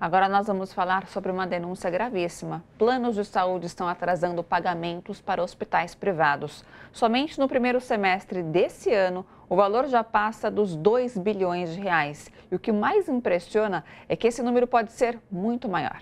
Agora nós vamos falar sobre uma denúncia gravíssima. Planos de saúde estão atrasando pagamentos para hospitais privados. Somente no primeiro semestre desse ano, o valor já passa dos 2 bilhões de reais. E o que mais impressiona é que esse número pode ser muito maior.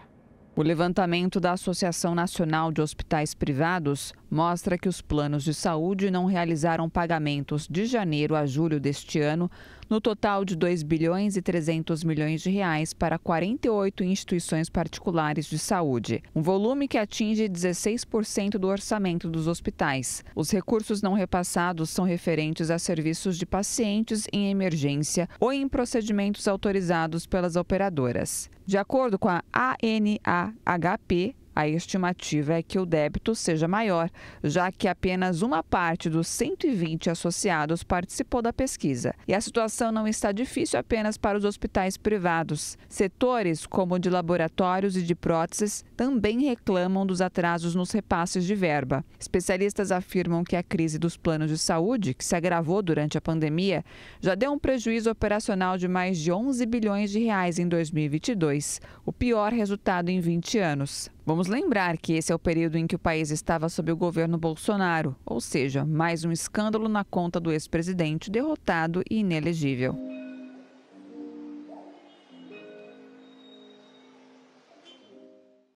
O levantamento da Associação Nacional de Hospitais Privados mostra que os planos de saúde não realizaram pagamentos de janeiro a julho deste ano, no total de R 2 bilhões e 300 milhões de reais para 48 instituições particulares de saúde, um volume que atinge 16% do orçamento dos hospitais. Os recursos não repassados são referentes a serviços de pacientes em emergência ou em procedimentos autorizados pelas operadoras. De acordo com a ANA HP a estimativa é que o débito seja maior, já que apenas uma parte dos 120 associados participou da pesquisa. E a situação não está difícil apenas para os hospitais privados. Setores como o de laboratórios e de próteses também reclamam dos atrasos nos repasses de verba. Especialistas afirmam que a crise dos planos de saúde, que se agravou durante a pandemia, já deu um prejuízo operacional de mais de 11 bilhões de reais em 2022, o pior resultado em 20 anos. Vamos lembrar que esse é o período em que o país estava sob o governo Bolsonaro, ou seja, mais um escândalo na conta do ex-presidente derrotado e inelegível.